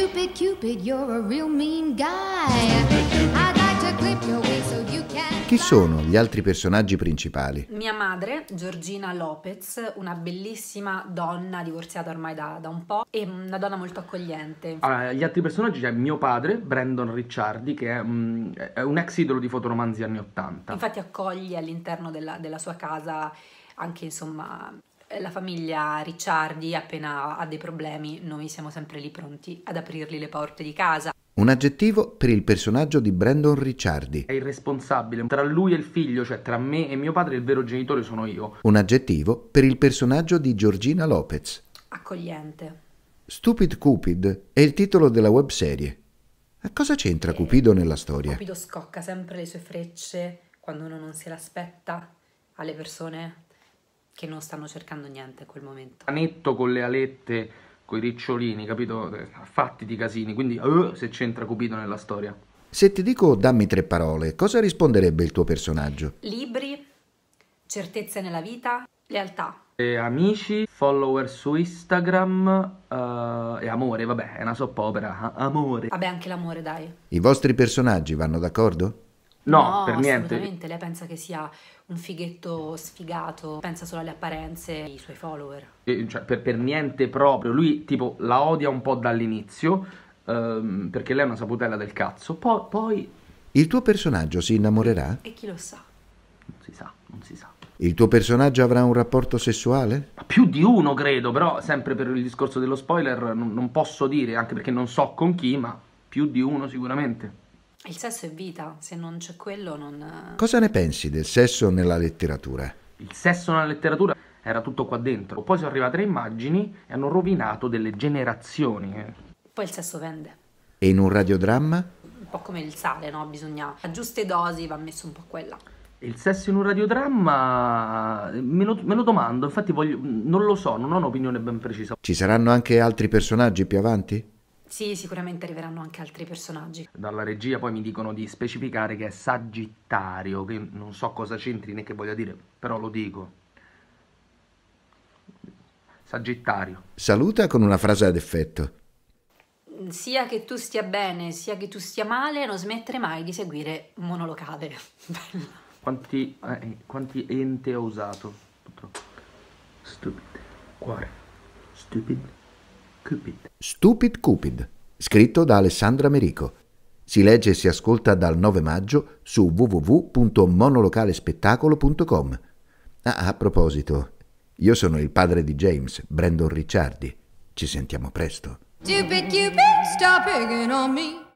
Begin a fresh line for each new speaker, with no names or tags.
Stupid Cupid, you're a real mean guy. I'd like to clip your wings so you can. Chi
sono gli altri personaggi
principali?
Mia madre, Georgina Lopez, una bellissima donna divorziata ormai da, da un po' e una donna molto accogliente.
Allora, ah, gli altri personaggi c'è mio padre, Brandon Ricciardi, che è, mm, è un ex idolo di fotoromanzi anni 80. Infatti
accoglie all'interno della, della sua casa anche insomma eh, la famiglia Ricciardi appena ha dei problemi noi siamo sempre lì pronti ad aprirgli le porte di casa.
Un aggettivo per il personaggio di Brandon Ricciardi.
È irresponsabile. Tra lui e il figlio, cioè tra me e mio padre, il vero genitore sono io.
Un aggettivo per il personaggio di Giorgina Lopez.
Accogliente.
Stupid Cupid è il titolo della webserie. A cosa c'entra Cupido nella storia? Cupido
scocca sempre le sue frecce quando uno non se l'aspetta alle persone che non stanno cercando niente in quel momento.
Anetto con le alette, con i ricciolini, capito? Fatti di casini, quindi uh, se c'entra Cupido nella storia.
Se ti dico dammi tre parole, cosa risponderebbe il tuo personaggio?
Libri, certezze nella vita, lealtà.
E amici, follower su Instagram uh, e amore, vabbè, è una soppopera, amore. Vabbè,
anche l'amore, dai.
I
vostri personaggi vanno d'accordo?
No, no, per niente. Assolutamente,
lei pensa che sia un fighetto sfigato, pensa solo alle apparenze dei suoi follower.
E, cioè, per, per, niente proprio. Lui, tipo, la odia un po' dall'inizio, ehm, perché lei è una saputella del cazzo. Po- poi...
Il tuo personaggio si innamorerà?
E chi lo sa? Non si sa, non si sa.
Il tuo personaggio avrà un rapporto sessuale?
Più di uno, credo, però sempre per il discorso dello spoiler non, non posso dire, anche perché non so con chi, ma più di uno sicuramente.
Il sesso è vita, se non c'è quello non...
Cosa ne
pensi del sesso nella letteratura?
Il sesso nella letteratura era tutto qua dentro, poi sono arrivate le immagini e hanno rovinato delle generazioni. Eh.
Poi il sesso vende.
E in un radiodramma?
Un po' come il sale, no? Bisogna... A giuste dosi va messo un po' quella.
Il sesso in un radiodramma me lo, me lo domando, infatti voglio, non lo so, non ho un'opinione ben precisa. Ci
saranno anche altri personaggi più avanti?
Sì, sicuramente arriveranno anche altri personaggi. Dalla
regia poi mi dicono di specificare che è Sagittario, che non so cosa c'entri né che voglia dire, però lo dico. Sagittario.
Saluta con una frase ad effetto.
Sia che tu stia bene, sia che tu stia male, non smettere mai di seguire monolocale.
quanti, eh, quanti ente ho usato? Stupid. Cuore. Stupid.
Cupid. Stupid Cupid, scritto da Alessandra Merico. Si legge e si ascolta dal 9 maggio su www.monolocalespettacolo.com. Ah, a proposito, io sono il padre di James, Brandon Ricciardi.
Ci sentiamo presto.
Stupid Cupid, stop on me.